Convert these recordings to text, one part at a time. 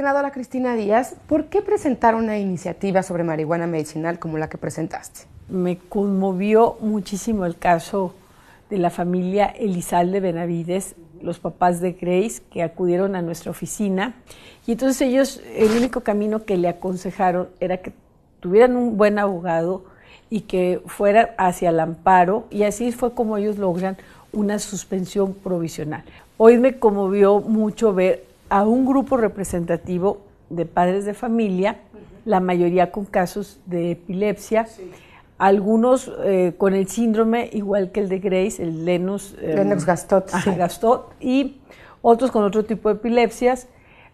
Senadora Cristina Díaz, ¿por qué presentar una iniciativa sobre marihuana medicinal como la que presentaste? Me conmovió muchísimo el caso de la familia Elizalde Benavides, los papás de Grace, que acudieron a nuestra oficina. Y entonces ellos, el único camino que le aconsejaron era que tuvieran un buen abogado y que fuera hacia el amparo. Y así fue como ellos logran una suspensión provisional. Hoy me conmovió mucho ver a un grupo representativo de padres de familia, la mayoría con casos de epilepsia, algunos eh, con el síndrome igual que el de Grace, el Lenus, eh, Gastot, y otros con otro tipo de epilepsias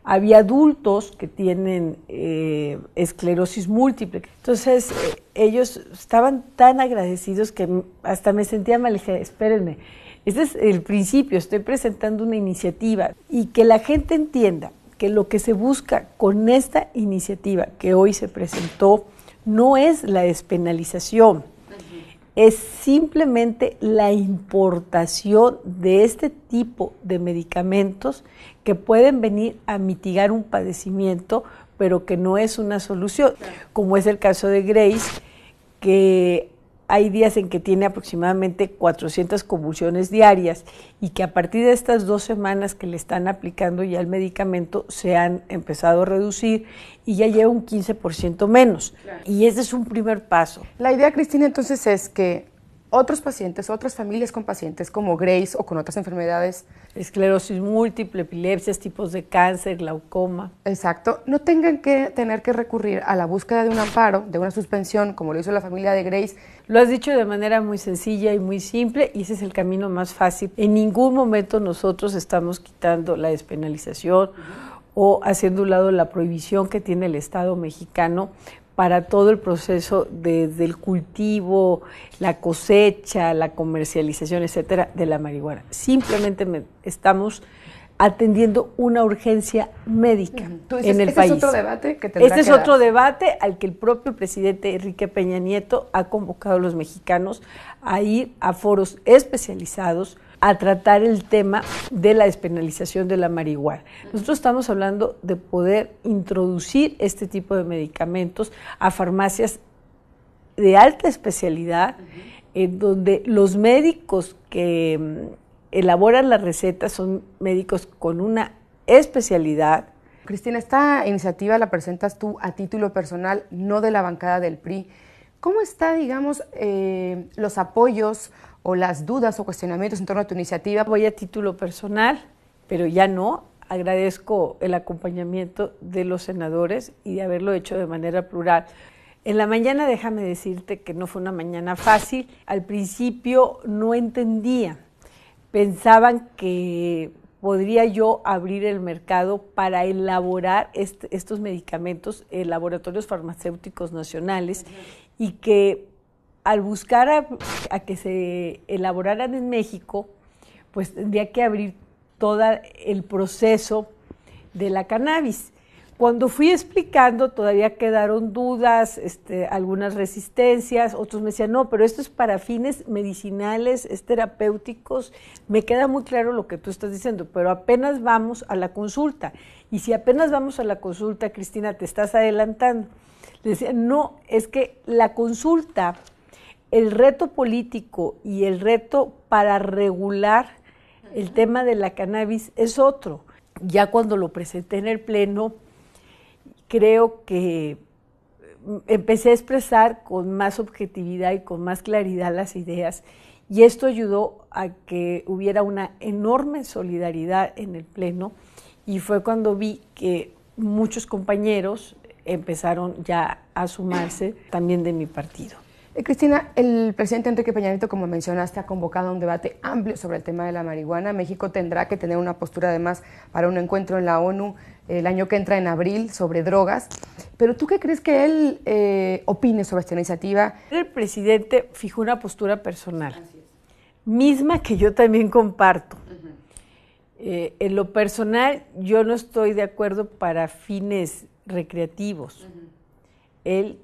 había adultos que tienen eh, esclerosis múltiple. Entonces, eh, ellos estaban tan agradecidos que hasta me sentía mal. Dije, espérenme, este es el principio, estoy presentando una iniciativa y que la gente entienda que lo que se busca con esta iniciativa que hoy se presentó no es la despenalización, es simplemente la importación de este tipo de medicamentos que pueden venir a mitigar un padecimiento, pero que no es una solución, como es el caso de Grace, que hay días en que tiene aproximadamente 400 convulsiones diarias y que a partir de estas dos semanas que le están aplicando ya el medicamento se han empezado a reducir y ya lleva un 15% menos. Y ese es un primer paso. La idea, Cristina, entonces es que otros pacientes, otras familias con pacientes como Grace o con otras enfermedades. Esclerosis múltiple, epilepsias, tipos de cáncer, glaucoma. Exacto. No tengan que tener que recurrir a la búsqueda de un amparo, de una suspensión, como lo hizo la familia de Grace. Lo has dicho de manera muy sencilla y muy simple y ese es el camino más fácil. En ningún momento nosotros estamos quitando la despenalización o haciendo un lado la prohibición que tiene el Estado mexicano para todo el proceso del cultivo, la cosecha, la comercialización, etcétera, de la marihuana. Simplemente estamos atendiendo una urgencia médica en el este país. Este es otro debate debate al que el propio presidente Enrique Peña Nieto ha convocado a los mexicanos a ir a foros especializados a tratar el tema de la despenalización de la marihuana. Nosotros estamos hablando de poder introducir este tipo de medicamentos a farmacias de alta especialidad, en donde los médicos que mm, elaboran las recetas son médicos con una especialidad. Cristina, esta iniciativa la presentas tú a título personal, no de la bancada del PRI. ¿Cómo está, digamos, eh, los apoyos o las dudas o cuestionamientos en torno a tu iniciativa. Voy a título personal, pero ya no. Agradezco el acompañamiento de los senadores y de haberlo hecho de manera plural. En la mañana déjame decirte que no fue una mañana fácil. Al principio no entendía. Pensaban que podría yo abrir el mercado para elaborar estos medicamentos en laboratorios farmacéuticos nacionales y que al buscar a, que se elaboraran en México, pues tendría que abrir todo el proceso de la cannabis. Cuando fui explicando, todavía quedaron dudas, este, algunas resistencias, otros me decían, no, pero esto es para fines medicinales, es terapéuticos, me queda muy claro lo que tú estás diciendo, pero apenas vamos a la consulta. Y si apenas vamos a la consulta, Cristina, te estás adelantando. Le decía, no, es que la consulta el reto político y el reto para regular el tema de la cannabis es otro. Ya cuando lo presenté en el Pleno, creo que mm, empecé a expresar con más objetividad y con más claridad las ideas y esto ayudó a que hubiera una enorme solidaridad en el Pleno y fue cuando vi que muchos compañeros empezaron ya a sumarse también de mi partido. Eh, Cristina, el presidente Enrique Peña como mencionaste, ha convocado un debate amplio sobre el tema de la marihuana. México tendrá que tener una postura además para un encuentro en la ONU eh, el año que entra en abril sobre drogas. Pero ¿tú qué crees que él eh, opine sobre esta iniciativa? El presidente fijó una postura personal, misma que yo también comparto. en lo personal, yo no estoy de acuerdo para fines recreativos. Él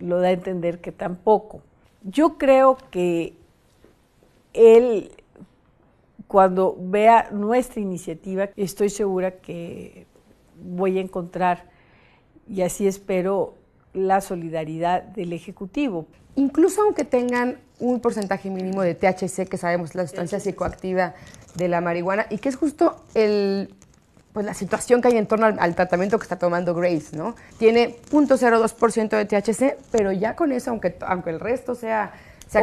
lo da a entender que tampoco. Yo creo que él, cuando vea nuestra iniciativa, estoy segura que voy a encontrar, y así espero, la solidaridad del Ejecutivo. Incluso aunque tengan un porcentaje mínimo de THC, que sabemos la sustancia psicoactiva de la marihuana, y que es justo el pues, la situación que hay en torno al, tratamiento que está tomando Grace, ¿no? Tiene 0.02% de THC, pero ya con eso, aunque, aunque el resto sea sea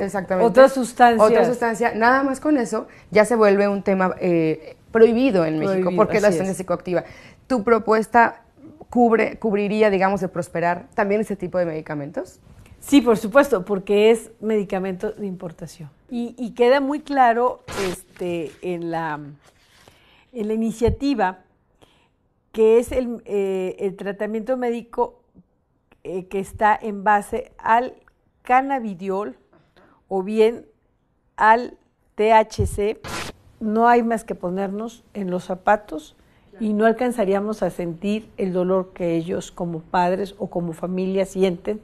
exactamente. Otra sustancia. Otra sustancia. Nada más con eso ya se vuelve un tema eh, prohibido en México porque es la sustancia psicoactiva. Tu propuesta cubre, cubriría, digamos, de prosperar también ese tipo de medicamentos. Sí, por supuesto, porque es medicamento de importación. Y, y queda muy claro este, en la en la iniciativa que es el, eh, tratamiento médico eh, que está en base al cannabidiol o bien al THC, no hay más que ponernos en los zapatos y no alcanzaríamos a sentir el dolor que ellos como padres o como familia sienten